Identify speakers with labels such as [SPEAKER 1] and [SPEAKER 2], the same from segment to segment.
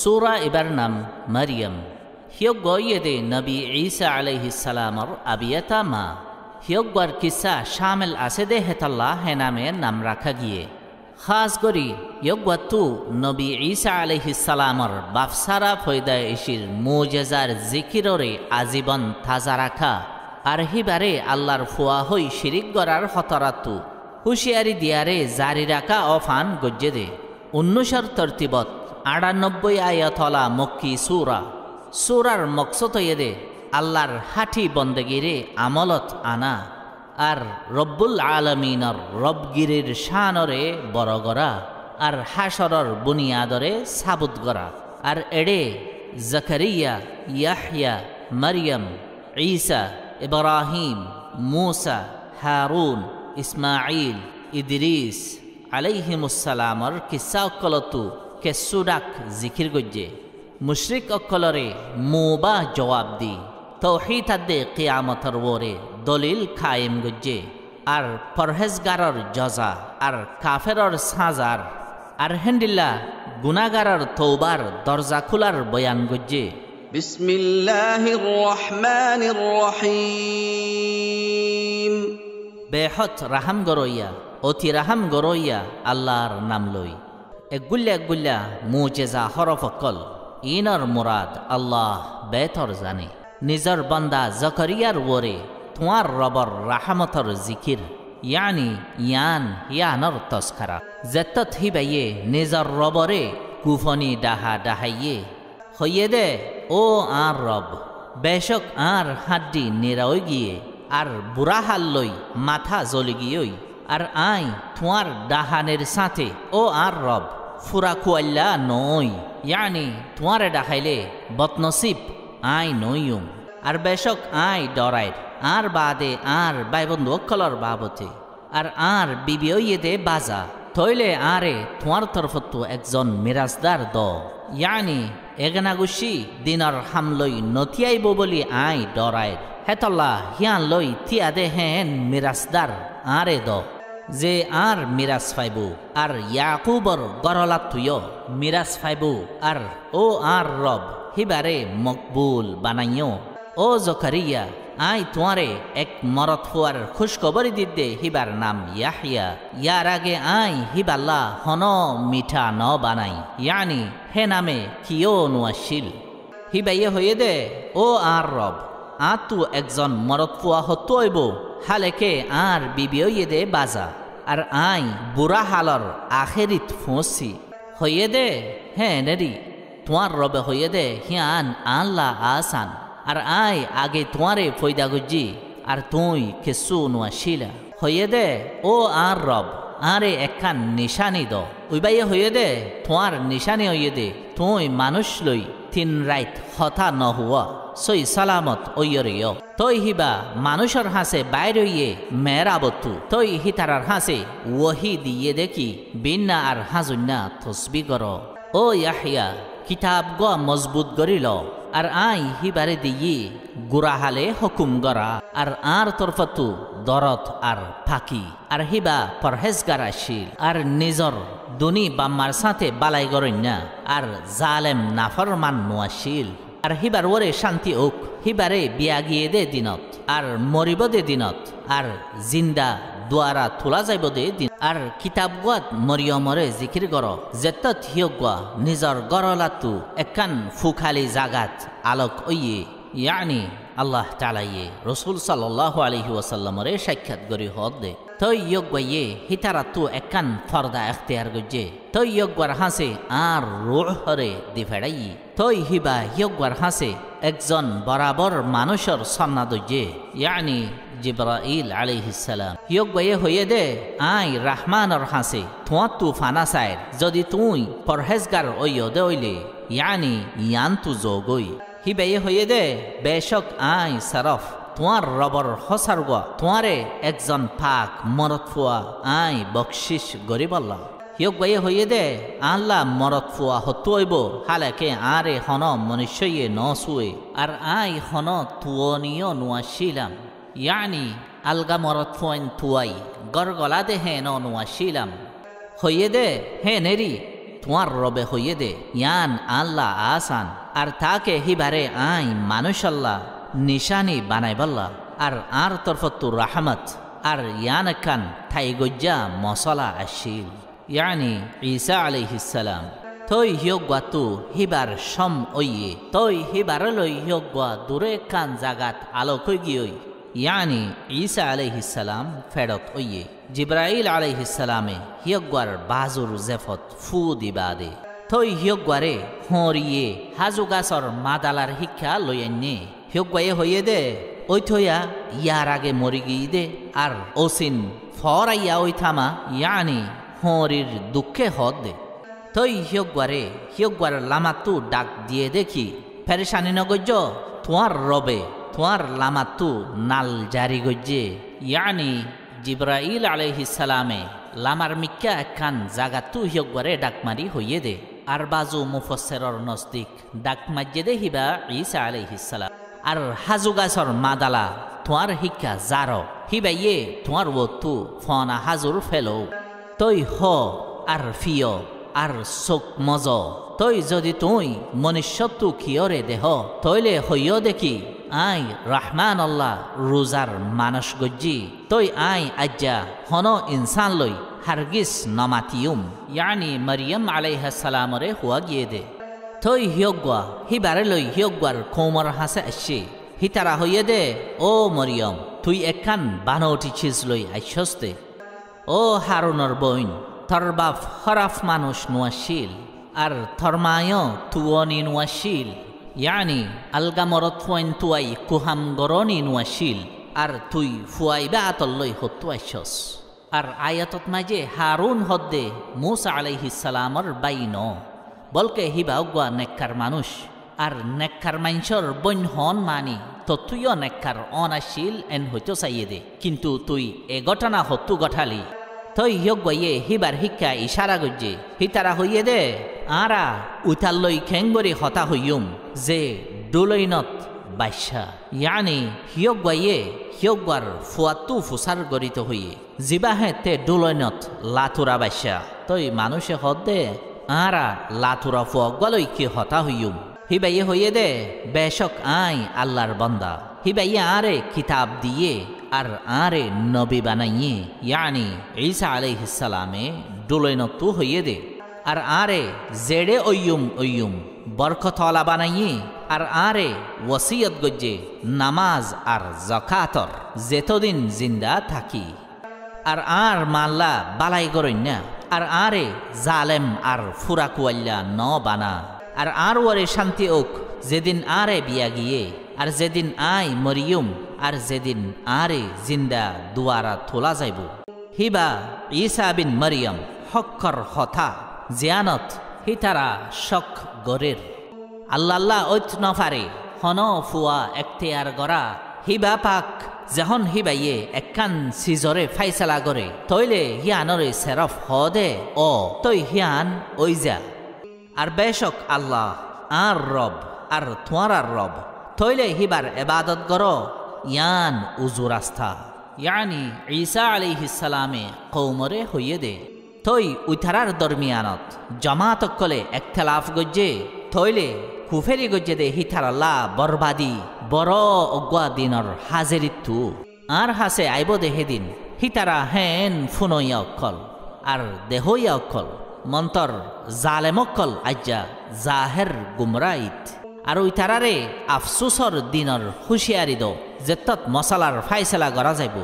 [SPEAKER 1] সুরা এবার নাম মারিয়াম হিয়গয়েদে নবী ঈসা সালামর আবিয়তা মা হিয়গর কিসা শামেল আছে দে হেতাল্লাহ হে নামে নাম রাখা গিয়ে খাস করি ইয়গতু নবী ঈসা সালামর বাফসারা ফৈদা ইসির মুজেজার জিকিররে আজীবন থাজা রাখা আর হিবারে আল্লাহর ফুয়া হই শিরিক গড়ার হতরাতু হুশিয়ারি দিয়ারে জারি রাখা অফান গজ্জে দে উন্নসর তর্তিবত আটানব্বই আয়াতলা মক্কি সুরা সুরার মকসত এদে আল্লাহর হাঠি বন্দেগিরে আমলত আনা আর রব্বুল আলমিনর রবগিরির শানরে বড় গড়া আর হাসরর বুনিয়াদরে সাবুত গড়া আর এড়ে জখরিয়া ইয়াহিয়া মারিয়াম ঈসা ইব্রাহিম মুসা হারুন ইসমাইল ইদরিস আলাইহিমুসালামর কিসা কলতু কেসুডাক সুরাক জিকির গজ্জে মুশ্রিক অক্ষলরে মোবা জবাব দি তৌহি তাদে কিয়ামতর ওরে দলিল খায়েম গজ্জে আর পরহেজগারর জজা আর কাফেরর সাজার আর হেন্ডিল্লা গুনাগারর তৌবার দরজা খোলার বয়ান গজ্জে বিসমিল্লাহির রহমানির রহিম বেহত রাহাম গরইয়া অতি রাহাম গরইয়া আল্লাহর নাম লয় একগুল্লা একগুল্লা মুজেজা হরফকল ইনর মুরাদ আল্লাহ বেতর জানে নিজর বন্দা জকরিয়ার ওরে তোমার রবর রাহামতর জিকির ইয়ানি ইয়ান ইয়ানর তস্করা জেতত হিবাইয়ে নিজর রবরে কুফনি ডাহা ডাহাইয়ে হইয়ে দে ও আর রব বেশক আর হাড্ডি নেরাও গিয়ে আর বুড়া হাল্লই মাথা জ্বলি গিয়েই আর আই তোমার ডাহানের সাথে ও আর রব ফুরা কুয়াল্লা নই ইয়ানি তোমারে ডাকাইলে বদনসিব আই নইয়ুম আর বেশক আই ডরাইর আর বাদে আর বাইবন্ধু অক্ষলর বাবতে আর আর বিবিয়ে দে বাজা থইলে আরে তোমার তরফত একজন মিরাজদার দ ইয়ানি এগনাগুসি দিনর হামলই নতিয়াইব বলি আই ডরাইর হেতল্লা হিয়ান লই তিয়া দে হেন মিরাজদার আরে দ যে আর মিরাজ ফাইবু আর ইয়াকুবর গরলা তুয় মিরাজ ফাইবু আর ও আর রব হিবারে মকবুল বানাইও ও জখারিয়া আই তোমারে এক মরত হওয়ার খুশখবরি দে হিবার নাম ইয়াহিয়া ইয়ার আগে আই হিবাল্লা হন মিঠা ন বানাই ইয়ানি হে নামে কিয় নোয়াশিল হিবাইয়ে হয়ে দে ও আর রব আ তু একজন মরত ফুয়া হতো হালেকে আর বিবিয়ে দে বাজা আর আই বুড়া হালর আখেরিত ফুঁসি হইয়ে দে হ্যাঁ নেরি তোমার রবে হইয়ে দে হিয়ান আনলা আসান আর আই আগে তোমারে ফৈদা গুজি আর তুই কিছু নোয়া শিলা হইয়ে দে ও আর রব আরে একখান নিশানি দ বাইয়ে হইয়ে দে তোমার নিশানি হইয়ে দে তুই মানুষ লই তিন রাইত হতা নহুয়া সই সালামত ঐয়রিয় তই হিবা মানুষের হাসে বাইরে ইয়ে মেয়ের আবত্তু তৈ হিতারার হাসে ওহি দিয়ে দেখি বিন্না আর হাজুন্না থসবি কর ও ইয়াহিয়া কিতাব গ মজবুত গরিল আর আই হিবারে দিয়ে গুড়াহালে হকুম গড়া আর আর তরফতু দরত আর ফাঁকি আর হিবা পরহেজগার আসিল আর নিজর দুনি বাম্মার সাথে বালাই গরণ্যা আর জালেম নাফরমান নোয়াশিল আর সিবাৰ ওৰে শান্তি ওক সিবাৰে বিয়া গিয়ে দে দিনত আর মৰিব দে দিনত আর জিন্দা দুৱাৰা থোলা যাব দে দিন আর কিতাপ গোৱাত মৰিয়মৰে জিকিৰ কৰ যেতত সিয় গোৱা নিজৰ গৰলাটো একান ফুখালি জাগাত আলোক অয়ে ইয়ানি আল্লাহ তালাইয়ে রসুল সাল্লাহ আলহি ওয়াসাল্লামৰে সাক্ষাৎ কৰি হত দে তৈ ইয়ে হিতারা তু একান ফর্দা এখতিয়ার গজ্জে তৈ ইয়োগর হাসে আর রোহ হরে দি ফেড়াই তৈ হিবা ইয়োগর হাসে একজন বরাবর মানুষের সন্না দজ্জে ইয়ানি জিব্রাইল আলিহিসালাম ইয়োগ বয়ে হয়ে দে আই রাহমানর হাসে থুয়া তু ফানা সাইর যদি তুই পরহেজগার ওইয় দে ওইলে ইয়ানি ইয়ান তু যোগই হি বেয়ে হয়ে দে বেশক আই সরফ তোঁয়ার রবর হসার গুয়া তোঁয়ারে একজন পাক মরত ফুয়া আই বকশিস গরিবল্লা ইয়োগ বাইয়ে হইয়ে দে আল্লাহ মরত ফুয়া হতুইব হালাকে আরে হন ন নসুয়ে আর আই হন তুয়নীয় নুয়াশিলাম ইয়ানি আলগা মরত ফুয়েন তুয়াই গরগলা দে হে হেন নুয়াশিলাম হইয়ে দে হে নেরি তোমার রবে হইয়ে দে ইয়ান আল্লাহ আসান আর তাকে হিবারে আই মানুষ আল্লাহ নিশানি বানাইবাল্লা আর আর তরফতুর রাহমত আর ইয়ান খান গজ্জা মশলা আশিল ইয়ানি ঈসা আলিহিসালাম থৈ হিয়গাতু হিবার সম অয়ে তৈ হিবারলৈ হিয়গা দূরে কান জাগাত আলোকৈ গিয়ই ইয়ানি ঈসা আলিহিসালাম ফেরত অয়ে জিব্রাইল আলিহিসালামে হিয়গার বাজুর জেফত ফু দিবা দে থৈ হিয়গারে হঁরিয়ে হাজুগাছর মাদালার শিক্ষা লয়েন নিয়ে হিউকায়ে হইয়ে দে ওই থইয়া ইয়ার আগে মরি গিয়ে দে আর ওসিন ফরাইয়া ওই থামা ইয়ানি হরির দুঃখে হদ দে তই হিয়গুয়ারে হিয়গুয়ার লামা তু ডাক দিয়ে দেখি ফেরেশানি নগজ্য তোমার রবে তোমার লামা তু নাল জারি গজ্জে ইয়ানি জিব্রাইল আলহিসালামে লামার মিক্কা একখান জাগা তু ডাক ডাকমারি হইয়ে দে আর বাজু মুফসেরর নস্তিক ডাক মাজ্জে দে হিবা ইসা আলহিসালাম আর হাজুগাছর মাদালা তোমার শিক্ষা জার হিবাইয়ে তোমার বতু ফনা হাজুর ফেলো তই হ আর ফিয় আর চোখ মজ তই যদি তুই মনুষ্যত্ব কিয়রে দেহ তইলে হইয় দেখি আই রহমান আল্লাহ রোজার মানস গজ্জি তই আই আজ্জা হন ইনসান লই হারগিস নমাতিউম ইয়ানি মরিয়ম আলাইহাসালামরে হুয়া গিয়ে দে থৈ হিয়গুৱা সি বাৰেলৈ হিয়গুৱাৰ খৌমৰ হাঁচে আইছে সি তাৰা হৈয়ে দে অ মৰিয়ম তুই একান বান উঠিছিস লৈ আইসস্তে ও হাৰুণৰ বইন থৰ বাপ হৰাফ মানুষ নোৱাছিল আর থরমায় তুয়নি নুয়াশিল ইয়ানি আলগা মরত ফুয়েন তুয়াই কুহাম গরনি নুয়াশিল আর তুই ফুয়াই বা আতল্লই হতুয়াইছস আর আয়াতত মাঝে হারুন হদ্দে মুসা বাই বাইন বলকে হিবা উগুয়া নেককার মানুষ আর নেককার মাইনসর বৈন হন মানি তো তুইও নেককার অনাশীল এন হইতো চাইয়ে দে কিন্তু তুই এ ঘটনা হতু গঠালি তই ইয়ে হিবার শিক্ষা ইশারা গজ্জে হিতারা হইয়ে দে আরা উতাল্লই খেংবরি হতা হইয়ুম যে ডুলৈনত বাইশা ইয়ানি হিয়গুয়াইয়ে হিয়গুয়ার ফুয়াতু ফুসার গরিত হইয়ে জিবাহে তে ডুলৈনত লাথুরা বাইশা তই মানুষে হদ দে আরা লাথুরা ফুয়া গলই কি হতা হইয়ুম হিবাইয়ে হইয়ে দে বেশক আই আল্লাহর বন্দা হিবাইয়ে আরে কিতাব দিয়ে আর আরে নবী বানাইয়ে ইয়ানি ঈসা আলাইহিসালামে ডুলইন তু হইয়ে দে আর আরে জেড়ে ওইয়ুম ওইয়ুম বরকতলা বানাইয়ে আর আরে ওসিয়ত গজ্জে নামাজ আর জকাতর যেতদিন জিন্দা থাকি আর আর মাল্লা বালাই করইন না আর আরে জালেম আর ফুরাকুয়াল্লা ন বানা আর আর ওরে শান্তি ওক যেদিন আরে বিয়া গিয়ে আর যেদিন আয় মরিয়ম আর যেদিন আরে জিন্দা দুয়ারা তোলা যাইব হিবা ইসা বিন মরিয়ম হক্কর হথা জিয়ানত হিতারা শখ গরের আল্লাহ ঐত নফারে হন ফুয়া এখতিয়ার গড়া হিবা পাক যেহন হিবাইয়ে একখান সিজরে ফাইসালা করে তৈলে হিয়ানরে সেরফ হদে ও তৈ হিয়ান ওই যা আর বেশক আল্লাহ আর রব আর তোমার আর রব তৈলে হিবার এবাদত গর ইয়ান উজু রাস্তা ইয়ানি ঈসা আলি ইসালামে কৌমরে হইয়ে দে তৈ উথারার দরমিয়ানত জমাতক কলে একথেলাফ গজ্জে থৈলে খুফেরি গজ্জে দে হিথারাল্লা বরবাদি বড় অজ্ঞা দিনর হাজেরি তু আর হাসে আইব দেহে দিন হিতারা হেন ফুনইয়া অক্ষল আর দেহইয়া অক্ষল মন্তর জালেমকল আজ্জা জাহের গুমরাইত আর ওই তারারে আফসুসর দিনর হুঁশিয়ারি দো যেতত মশালার ফাইসলা করা যাইব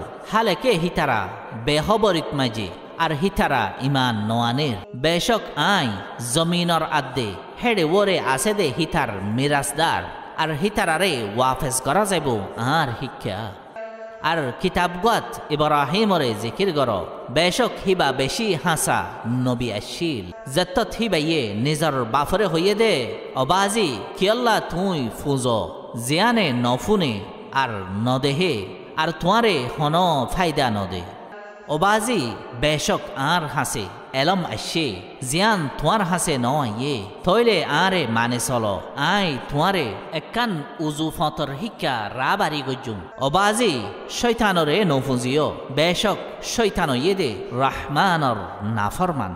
[SPEAKER 1] কে হিতারা বেহবরিত মাঝে আর হিতারা ইমান নোয়ানের বেশক আই জমিনর আদ্দে হেড়ে ওরে আছে দে হিতার মিরাজদার আর হিতার আরে ওয়াফেজ করা যাইব আর শিক্ষা আর কিতাবগত ইব্রাহিমরে জিকির গর বেশক হিবা বেশি হাসা নবী আসিল যেতত হিবাইয়ে নিজর বাফরে হইয়ে দে অবাজি কিয়ল্লা তুই ফুজ জিয়ানে নফুনে আর নদেহে আর তোমারে হন ফাইদা নদে ওবাজি বেশক আর হাসে এলম আসে জিয়ান তোমার হাসে নয় এ থইলে আরে মানে চল আই তোমারে একান উজু ফতর শিক্ষা রাবারি গজুম অবাজি শৈতানরে নফুজিও বেশক শৈতান ইয়ে দে রাহমানর নাফরমান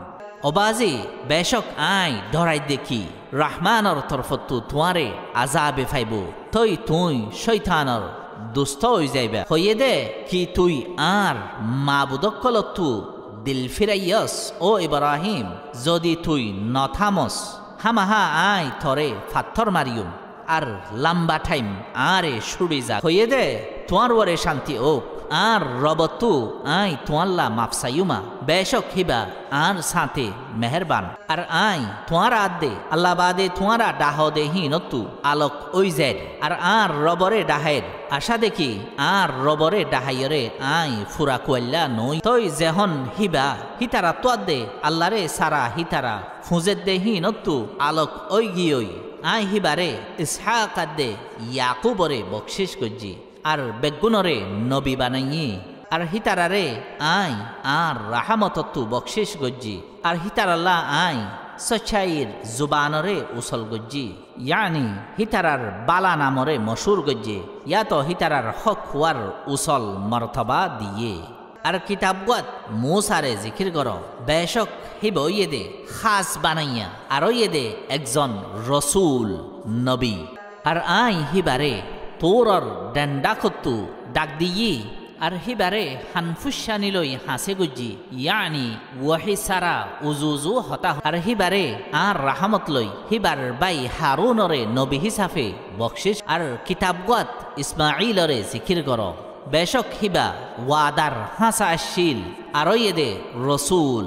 [SPEAKER 1] অবাজি বেশক আই ধরাই দেখি রাহমানর তরফত তোমারে আজাবে ফাইব থই তুই শৈতানর দুস্থ হয়ে যাইবা হইয়ে দে কি তুই আর তু দিল ফিরাইয়স ও ইব্রাহিম যদি তুই নথামস হামাহা আই থরে ফাথর মারিউম আর লাম্বা টাইম আরে সুবিজা হইয়ে দে তোমার ওরে শান্তি ওক আর রব তু আই তোয়াল্লা মাফসাইমা বেশক হিবা আর সাথে মেহরবান আর আই তোয়ার আদে আল্লাহ বাদে তোমারা ডাহ দেহি নতু আলোক ওই জের আর আর রবরে ডাহের আশা দেখি আর রবরে ডাহাইরে আই ফুরা কুয়াল্লা নই তই জেহন হিবা হিতারা তোয়াদে আল্লাহরে সারা হিতারা ফুঁজের দেহি নতু আলোক ওই গিয়ই আই হিবারে ইসহাকাদে ইয়াকুবরে বকশিস করজি আর বেগুনরে নবী বানাইয়ে আর হিতারারে আই আর রাহামতত্তু বকশিস গজ্জি আর হিতারাল্লা আই সচ্ছাইর জুবানরে উসল গজ্জি ইয়ানি হিতারার বালা নামরে মশুর গজ্জি ইয়া তো হিতারার হক হুয়ার উসল মর্তবা দিয়ে আর কিতাবগাত মুসারে জিকির গর বেশক হিব ইয়ে দে খাস বানাইয়া আর ইয়ে দে একজন রসুল নবী আর আই হিবারে তোরর ডেন্ডাকত্তু ডাক দিই আর হিবারে হানফুসানিলই হাসে গুজি ইয়ানি ওয়াহি সারা উজুজু হতা আর হিবারে আর রাহামত লই হিবার বাই হারুনরে নবী হিসাবে বকশিস আর কিতাবগত ইসমাইলরে জিকির কর বেশক হিবা ওয়াদার হাসা শিল আরই এদে রসুল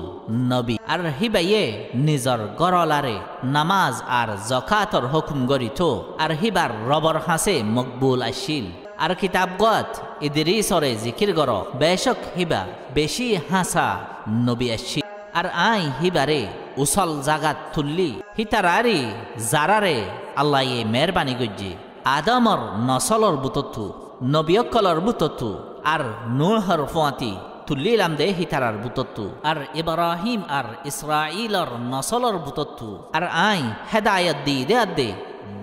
[SPEAKER 1] নবী আর হিবাইয়ে নিজর গরলারে নামাজ আর জকাতর হুকুম গরিত আর হিবার রবর হাসে মকবুল আসিল আর কিতাবগত ইদরিসরে জিকির গর বেশক হিবা বেশি হাসা নবী আসিল আর আই হিবারে উসল জাগাত তুললি হিতারারি জারারে আল্লাহ এ মেহরবানি গজ্জি আদমর নসলর বুতত্তু নবিয়কলর বুতত্তু আর নূহর ফুয়াতি তুল্লিলামদে হিতারার বুতত্তু আর ইব্রাহিম আর ইসরাইলর নসলর বুতত্তু আর আই হেদায়ত দি দে আদে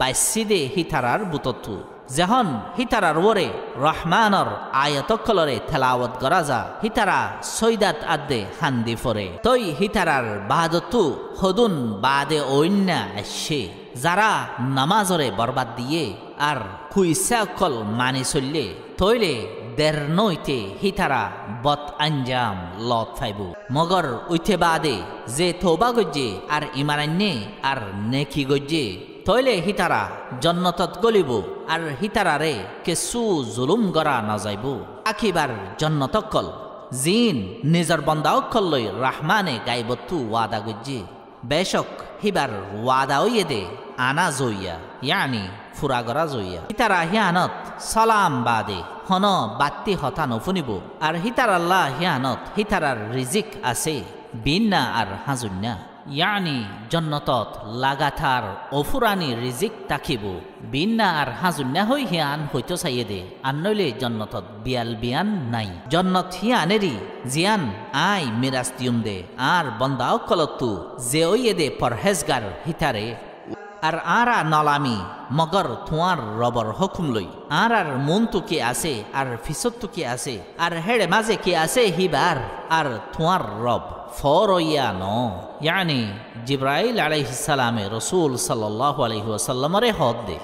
[SPEAKER 1] বাইসিদে হিতারার বুতত্তু যেহন হিতারার ওরে রহমানর আয়তকলরে থেলাওয়াত গরাজা হিতারা সৈদাত আদে হান্দি ফরে তৈ হিতারার বাহাদতু হদুন বাদে ঐন্যা আসে যারা নামাজরে বরবাদ দিয়ে আর কুইসা কল মানি চললে তৈলে দের নইতে হিতারা বত আঞ্জাম লত ফাইব মগর উইথে বাদে যে থৌবা গজ্জে আর ইমারান্যে আর নেকি গজ্জে তৈলে হিতারা জন্নতত গলিব আর হিতারারে কেসু জুলুম গড়া নাযাইব আখিবার জন্নতকল জিন নিজৰ বন্দা লই রাহমানে গাইবত্তু ওয়াদা গজ্জে বেশক হিবার ওয়াদাও দে আনা জইয়া ইয়ানি ফুরা গরা জইয়া হিতারা হিয়ানত সালাম বাদে হন বাত্তি হতা নফুনিব আর হিতার আল্লাহ হিয়ানত হিতারার রিজিক আছে বিন্না আর হাজুন্যা ইয়ানি জন্নতত লাগাথার অফুরানি রিজিক তাকিব বিন্না আর হাজুন না হই হিয়ান হইতো চাইয়ে দে আননইলে জন্নতত বিয়াল বিয়ান নাই জন্নত হিয়ানেরি জিয়ান আই মিরাস্তিউম দে আর বন্দা অকলতু যে ওইয়ে দে পরহেজগার হিতারে আর আরা নলামি মগর থুয়ার রবর হকুম লই আর আর মন তো কে আছে আর ফিসত কে আছে আর হেড়ে মাঝে কে আছে হিবার আর থুয়ার রব ফরইয়া ন ইয়ানি জিব্রাইল আলাইহিসালামে রসুল সাল্লাহ আলহিহাসাল্লামরে হদ দে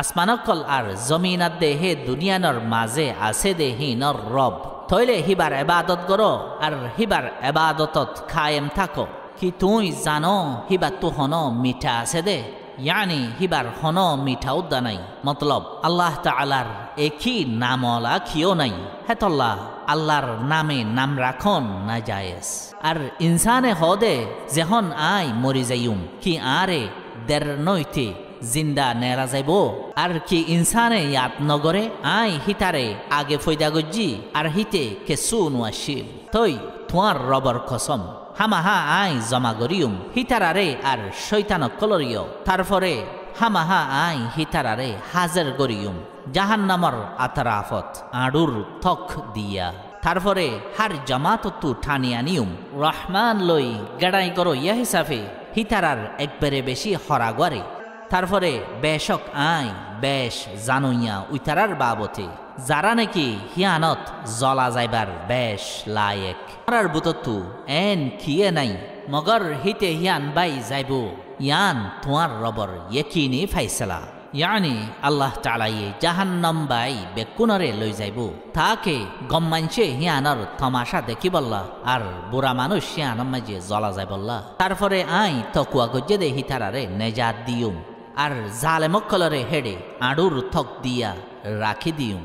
[SPEAKER 1] আসমানকল আর জমিনাত দে হে দুনিয়ানর মাঝে আছে দে হি হিনর রব থইলে হিবার এবাদত করো আর হিবার এবাদতত খায়েম থাকো কি তুই জানো হিবা তো হন মিঠা আছে দে ইয়ানি হিবার হন মিঠা উদ্দা নাই মতলব আল্লাহ তালার একই নামলা খিও নাই হেতল্লাহ আল্লাহর নামে নাম রাখন না যায়স আর ইনসানে দে যেহন আই মরি যাইম কি আরে দের নইতে জিন্দা নেরা যাইব আর কি ইনসানে ইয়াত নগরে আই হিতারে আগে ফৈদা গজ্জি আর হিতে কেসু সুন আসিল তই তোমার রবর খসম হামাহা আই জমাগরিউম হিতারারে আর শৈতান কলরিয় তারপরে হামাহা আই হিতারারে হাজার গরিউম জাহান্নামর আতারাফত আড়ুর থক দিয়া তারপরে হার জামাত তু ঠানিয়ানিউম রহমান লই গেড়াই করো ইয়া হিসাবে হিতারার একবারে বেশি হরাগরে তারপরে বেশক আয় বেশ জানুইয়া উইতারার বাবতে যারা নাকি হিয়ানত জলা যাইবার বেশ লায়েক মারার বুতত্ব এন খিয়ে নাই মগর হিতে হিয়ান বাই যাইব ইয়ান তোমার রবর ইয়েকিনি ফাইসলা ইয়ানি আল্লাহ তালাইয়ে জাহান্নম বাই বেকুনরে লই যাইব তাকে গম মানছে হিয়ানর থমাশা দেখি বললা আর বুড়া মানুষ হিয়ানম মাঝে জলা যাই বললা তারপরে আই তকুয়া গজ্জে দে হিতারারে নেজাত দিউম আর জালেমকলরে হেডে আড়ুর থক দিয়া রাখি দিউ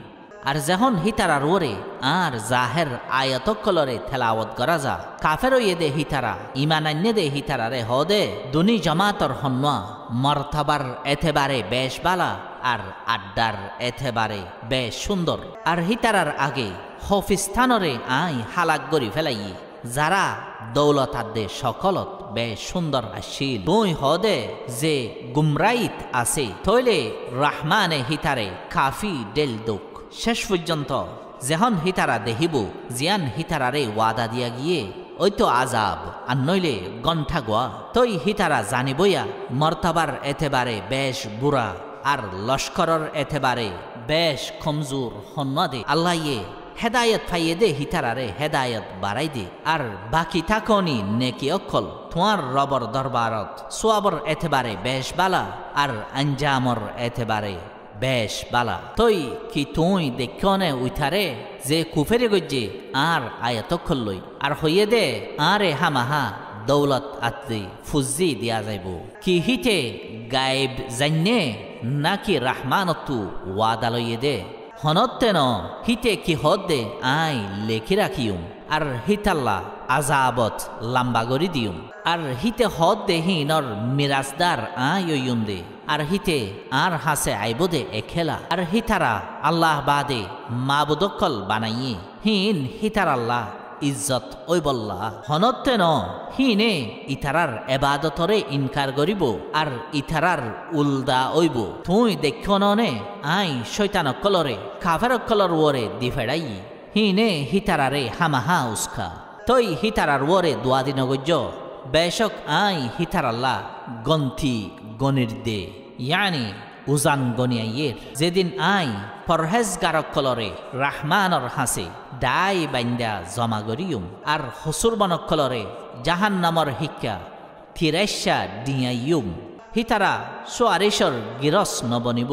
[SPEAKER 1] আর যেহন হিতারা রোরে আর জাহের আয়াতকলরে থেলাওত করা যা কাফের দে হিতারা ইমানান্য দে হিতারা রে হদে দুনি জমাতর হন্যা মর্থাবার এথেবারে বেশ বালা আর আড্ডার এথেবারে বেশ সুন্দর আর হিতারার আগে হফিস্তানরে আই হালাক গরি ফেলাই যারা দৌলতাদ্দে সকলত বে সুন্দর আসিল দুই হদে যে গুমরাইত আছে তৈলে রাহমানে হিতারে কাফি ডেল দুক শেষ পর্যন্ত যেহন হিতারা দেখিব জিয়ান হিতারারে ওয়াদা দিয়া গিয়ে ওই তো আজাব আর নইলে গণ্ঠা গোয়া তই হিতারা জানিবইয়া মর্তাবার এতেবারে বেশ বুড়া আর লস্করর এতেবারে বেশ খমজুর হন্মাদে আল্লাহ ইয়ে হেদায়ত ফাইয়ে দে হিতারারে হেদায়ত বাড়াই দে আর বাকি থাকনি নেকি অক্ষল তোমার রবর দরবারত সোয়াবর এতেবারে বেশ বালা আর আঞ্জামর এতেবারে বেশ বালা তই কি তুই দেখনে উইথারে যে কুফেরে গজ্জে আর আয়তক্ষল লই আর হইয়ে দে আরে হামাহা দৌলত আত্মি ফুজি দিয়া যাইব কি হিতে গায়েব জান্যে নাকি রহমানত্ব ওয়াদালইয়ে দে হনত্তেন হিতে কি হদ্দে আই লেখি রাখিউম আর হিতাল্লা আজাবত লাম্বা গড়ি দিউম আর হিতে হদ দে হিনর মিরাজদার আইম দে আর হিতে আর হাসে আইব দে এখেলা আর হিতারা আল্লাহ বাদে মাবুদকল বানাইয়ে হিন হিতার আল্লাহ ইজ্জত ওই বল্লা হনত্তে ন হিনে ইথারার এবাদতরে ইনকার করিব আর ইথারার উলদা ওইব তুই দেখ ননে আই শৈতান কলরে কাফের কলর ওরে দিফেড়াই হিনে হিতারারে হামাহা উস্কা তৈ হিতারার ওরে দোয়াদি গজ্জ বেশক আই হিতারাল্লা গন্থি গণির দে ইয়ানি উজান গনিয়াইয়ের যেদিন আই ফরহেজগারক কলরে রাহমানর হাসে ডাই বাইন্দা জমা গরিয়ম আর বনক কলরে জাহান নামর হিক্কা থিরাইসা ডিয়াইয়ুম হিতারা সোয়ারেশর গিরস নবনিব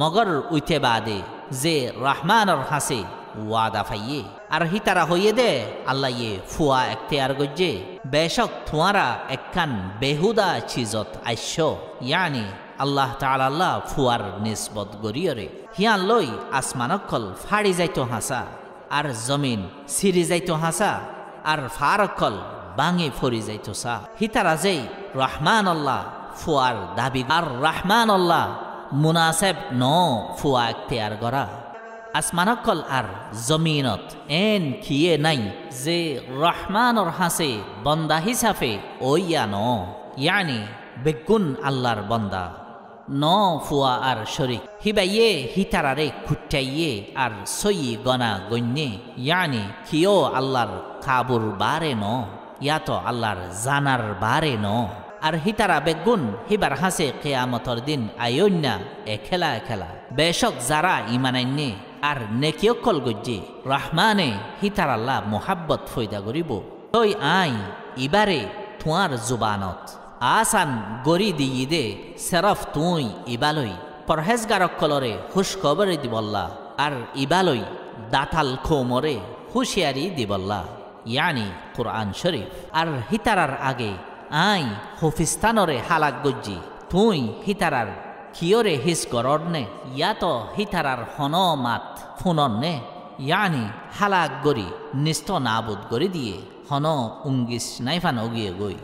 [SPEAKER 1] মগর উইতে বাদে যে রাহমানর হাসে ওয়াদা ফাইয়ে আর হিতারা হইয়ে দে আল্লাহ ইয়ে ফুয়া আর গজ্জে বেশক থুয়ারা একখান বেহুদা চিজত আইস্য ইয়ানি আল্লাহ তালাল্লাহ ফুয়ার নিসবত গরিয়রে হিয়ান লই আসমানক্ষল ফাড়ি যাইতো হাসা আর জমিন সিরি যাইতো হাসা আর ফারক্ষল বাঙে ফরি যাইতো সা হিতারা যেই রহমান আল্লাহ ফুয়ার দাবি আর রহমান আল্লাহ মুনাসেব ন ফুয়া এখতিয়ার গড়া আসমানকল আর জমিনত এন খিয়ে নাই যে রহমানর হাসে বন্দা হিসাফে ওইয়া ন বেগুন আল্লাহর বন্দা ন ফুয়া আর শরিক হিবাইয়ে হিতারারে খুটাইয়ে আর সই গনা গণ্যে ইয়ানি কিও আল্লাহর খাবুর বারে ন ইয়াত আল্লাহর জানার বারে ন আর হিতারা বেগুন হিবার হাসে কেয়ামতর দিন আয়োন্যা এখেলা এখেলা বেশক যারা ইমানান্যে আর নেকিও কল গজ্জে রহমানে হিতারাল্লাহ মোহাব্বত ফৈদা করিব তই আই ইবারে তোমার জুবানত ಆಸನ್ সেরফ তুই ইবালই পরহেজগারক কলরে ಹುಷ್ খবরে দিবল্লা আর ইবালই দাতাল খোমরে হুশিয়ারি দিবল্লা ইয়ানি কোরআন শরীফ আর হিতারার আগে আই হফিস্তানরে হালাক গজ্জি তুই হিতারার কিয়রে হিস নে ইয়াত হিতারার হন মাত নে ইয়ানি হালাক গরি নিস্ত নাবুদ গরি দিয়ে হন উঙ্গিস নাইফান অগিয়ে গই